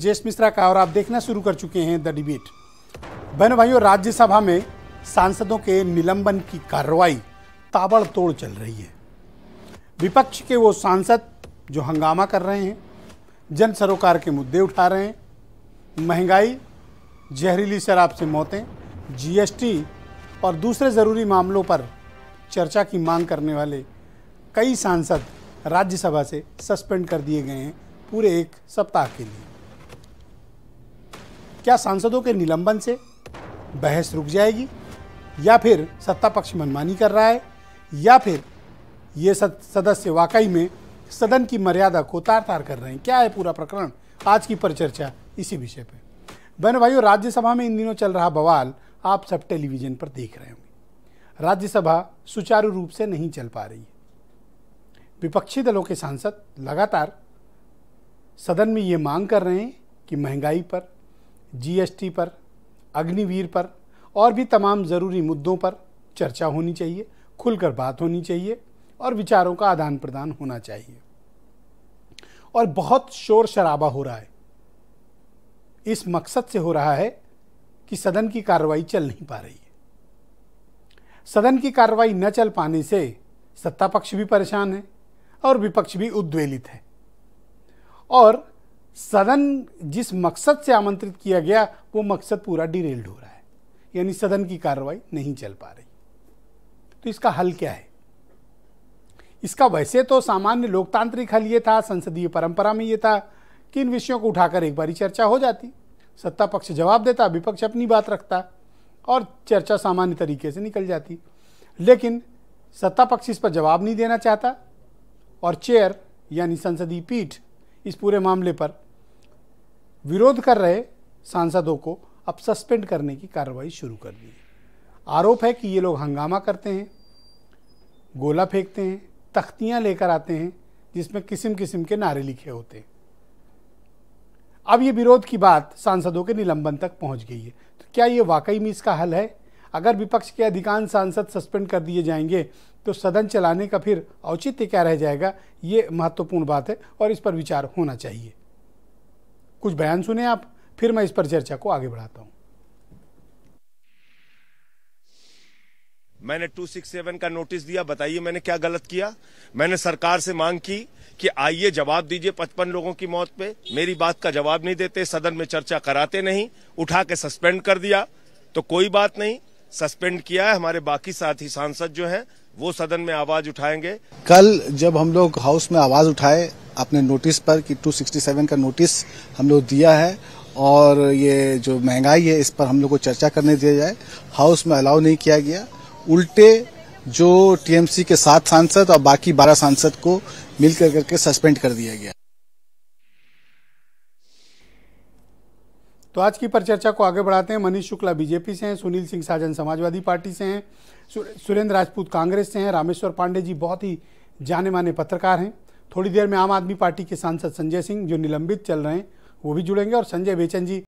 जेश मिश्रा का और आप देखना शुरू कर चुके हैं द डिबेट बहनों भाइयों राज्यसभा में सांसदों के निलंबन की कार्रवाई ताबड़तोड़ चल रही है विपक्ष के वो सांसद जो हंगामा कर रहे हैं जन सरोकार के मुद्दे उठा रहे हैं महंगाई जहरीली शराब से मौतें जीएसटी और दूसरे ज़रूरी मामलों पर चर्चा की मांग करने वाले कई सांसद राज्यसभा से सस्पेंड कर दिए गए हैं पूरे एक सप्ताह के लिए क्या सांसदों के निलंबन से बहस रुक जाएगी या फिर सत्ता पक्ष मनमानी कर रहा है या फिर ये सदस्य वाकई में सदन की मर्यादा को तार तार कर रहे हैं क्या है पूरा प्रकरण आज की परिचर्चा इसी विषय पर बहन भाइयों राज्यसभा में इन दिनों चल रहा बवाल आप सब टेलीविजन पर देख रहे होंगे राज्यसभा सुचारू रूप से नहीं चल पा रही है विपक्षी दलों के सांसद लगातार सदन में ये मांग कर रहे हैं कि महंगाई पर जीएसटी पर अग्निवीर पर और भी तमाम ज़रूरी मुद्दों पर चर्चा होनी चाहिए खुलकर बात होनी चाहिए और विचारों का आदान प्रदान होना चाहिए और बहुत शोर शराबा हो रहा है इस मकसद से हो रहा है कि सदन की कार्रवाई चल नहीं पा रही है सदन की कार्रवाई न चल पाने से सत्ता पक्ष भी परेशान है और विपक्ष भी उद्वेलित है और सदन जिस मकसद से आमंत्रित किया गया वो मकसद पूरा डिरेल्ड हो रहा है यानी सदन की कार्रवाई नहीं चल पा रही तो इसका हल क्या है इसका वैसे तो सामान्य लोकतांत्रिक हल ये था संसदीय परंपरा में ये था कि इन विषयों को उठाकर एक बारी चर्चा हो जाती सत्ता पक्ष जवाब देता विपक्ष अपनी बात रखता और चर्चा सामान्य तरीके से निकल जाती लेकिन सत्ता पक्ष इस पर जवाब नहीं देना चाहता और चेयर यानी संसदीय पीठ इस पूरे मामले पर विरोध कर रहे सांसदों को अब सस्पेंड करने की कार्रवाई शुरू कर दी आरोप है कि ये लोग हंगामा करते हैं गोला फेंकते हैं तख्तियां लेकर आते हैं जिसमें किस्म किस्म के नारे लिखे होते हैं अब ये विरोध की बात सांसदों के निलंबन तक पहुंच गई है तो क्या ये वाकई में इसका हल है अगर विपक्ष के अधिकांश सांसद सस्पेंड कर दिए जाएंगे तो सदन चलाने का फिर औचित्य क्या रह जाएगा ये महत्वपूर्ण बात है और इस पर विचार होना चाहिए कुछ बयान सुने आप फिर मैं इस पर चर्चा को आगे बढ़ाता हूँ मैंने 267 का नोटिस दिया बताइए मैंने क्या गलत किया मैंने सरकार से मांग की कि आइए जवाब दीजिए 55 लोगों की मौत पे मेरी बात का जवाब नहीं देते सदन में चर्चा कराते नहीं उठा के सस्पेंड कर दिया तो कोई बात नहीं सस्पेंड किया है हमारे बाकी साथी सांसद जो हैं वो सदन में आवाज उठाएंगे कल जब हम लोग हाउस में आवाज उठाए अपने नोटिस पर कि 267 का नोटिस हम लोग दिया है और ये जो महंगाई है इस पर हम लोग को चर्चा करने दिया जाए हाउस में अलाउ नहीं किया गया उल्टे जो टीएमसी के सात सांसद और बाकी बारह सांसद को मिलकर करके सस्पेंड कर दिया गया तो आज की परिचर्चा को आगे बढ़ाते हैं मनीष शुक्ला बीजेपी से हैं सुनील सिंह साजन समाजवादी पार्टी से हैं सुरेंद्र राजपूत कांग्रेस से हैं रामेश्वर पांडे जी बहुत ही जाने माने पत्रकार हैं थोड़ी देर में आम आदमी पार्टी के सांसद संजय सिंह जो निलंबित चल रहे हैं वो भी जुड़ेंगे और संजय बेचन जी